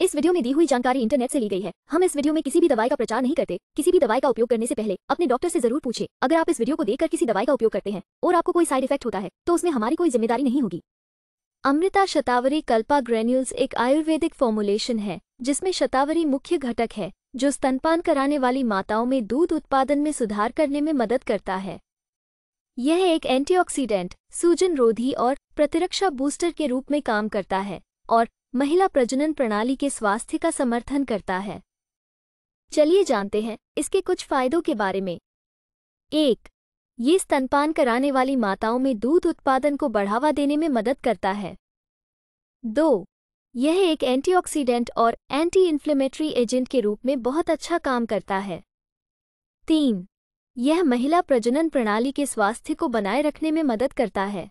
इस वीडियो में दी हुई जानकारी इंटरनेट से ली गई है हम इस वीडियो में किसी भी दवाई का प्रचार नहीं करते किसी भी दवाई का उपयोग करने से पहले अपने डॉक्टर से जरूर पूछे अगर आप इस वीडियो को देखकर किसी दवाई का उपयोग करते हैं और आपको कोई साइड इफेक्ट होता है तो उसमें हमारी कोई जिम्मेदारी नहीं होगी अमृता शतावरी कल्पा ग्रेन्यूल्स एक आयुर्वेदिक फॉर्मुलेशन है जिसमें शतावरी मुख्य घटक है जो स्तनपान कराने वाली माताओं में दूध उत्पादन में सुधार करने में मदद करता है यह एक एंटीऑक्सीडेंट सूजन रोधी और प्रतिरक्षा बूस्टर के रूप में काम करता है और महिला प्रजनन प्रणाली के स्वास्थ्य का समर्थन करता है चलिए जानते हैं इसके कुछ फायदों के बारे में एक ये स्तनपान कराने वाली माताओं में दूध उत्पादन को बढ़ावा देने में मदद करता है दो यह एक एंटीऑक्सीडेंट और एंटी इन्फ्लेमेटरी एजेंट के रूप में बहुत अच्छा काम करता है तीन यह महिला प्रजनन प्रणाली के स्वास्थ्य को बनाए रखने में मदद करता है